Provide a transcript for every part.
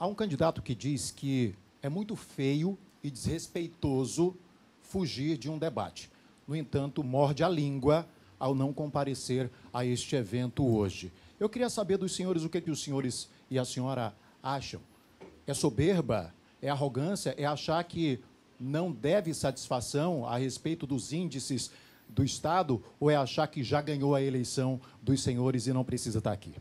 Há um candidato que diz que é muito feio e desrespeitoso fugir de um debate. No entanto, morde a língua ao não comparecer a este evento hoje. Eu queria saber dos senhores o que, é que os senhores e a senhora acham. É soberba? É arrogância? É achar que não deve satisfação a respeito dos índices do Estado? Ou é achar que já ganhou a eleição dos senhores e não precisa estar aqui?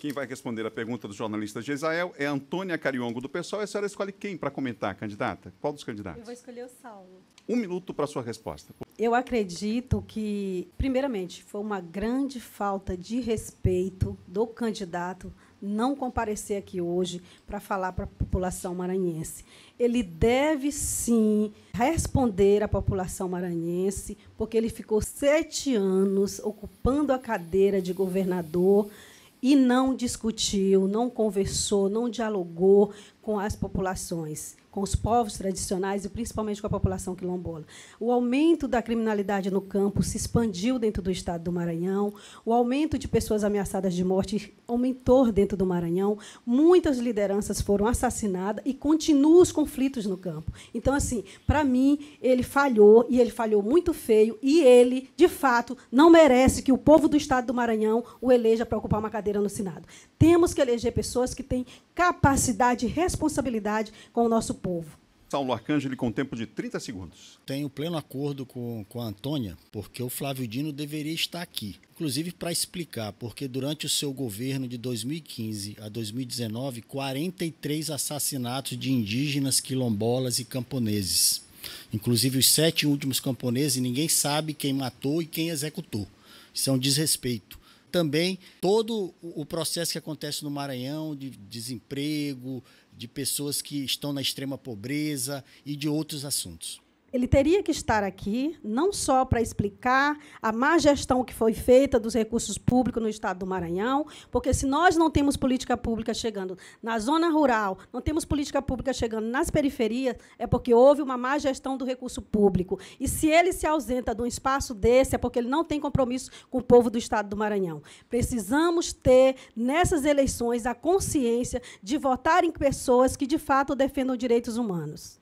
Quem vai responder a pergunta do jornalista Jezael é Antônia Cariongo, do PSOL. E a senhora escolhe quem para comentar, candidata? Qual dos candidatos? Eu vou escolher o Saulo. Um minuto para sua resposta. Eu acredito que, primeiramente, foi uma grande falta de respeito do candidato não comparecer aqui hoje para falar para a população maranhense. Ele deve sim responder à população maranhense, porque ele ficou sete anos ocupando a cadeira de governador e não discutiu, não conversou, não dialogou com as populações, com os povos tradicionais e principalmente com a população quilombola. O aumento da criminalidade no campo se expandiu dentro do estado do Maranhão, o aumento de pessoas ameaçadas de morte aumentou dentro do Maranhão, muitas lideranças foram assassinadas e continuam os conflitos no campo. Então, assim, para mim, ele falhou e ele falhou muito feio e ele, de fato, não merece que o povo do estado do Maranhão o eleja para ocupar uma cadeira no Senado. Temos que eleger pessoas que têm capacidade responsabilidade com o nosso povo. Saulo Arcângeli com tempo de 30 segundos. Tenho pleno acordo com, com a Antônia, porque o Flávio Dino deveria estar aqui. Inclusive para explicar, porque durante o seu governo de 2015 a 2019, 43 assassinatos de indígenas, quilombolas e camponeses. Inclusive os sete últimos camponeses, ninguém sabe quem matou e quem executou. Isso é um desrespeito também todo o processo que acontece no Maranhão de desemprego, de pessoas que estão na extrema pobreza e de outros assuntos ele teria que estar aqui, não só para explicar a má gestão que foi feita dos recursos públicos no estado do Maranhão, porque se nós não temos política pública chegando na zona rural, não temos política pública chegando nas periferias, é porque houve uma má gestão do recurso público. E se ele se ausenta de um espaço desse, é porque ele não tem compromisso com o povo do estado do Maranhão. Precisamos ter, nessas eleições, a consciência de votar em pessoas que, de fato, defendam direitos humanos.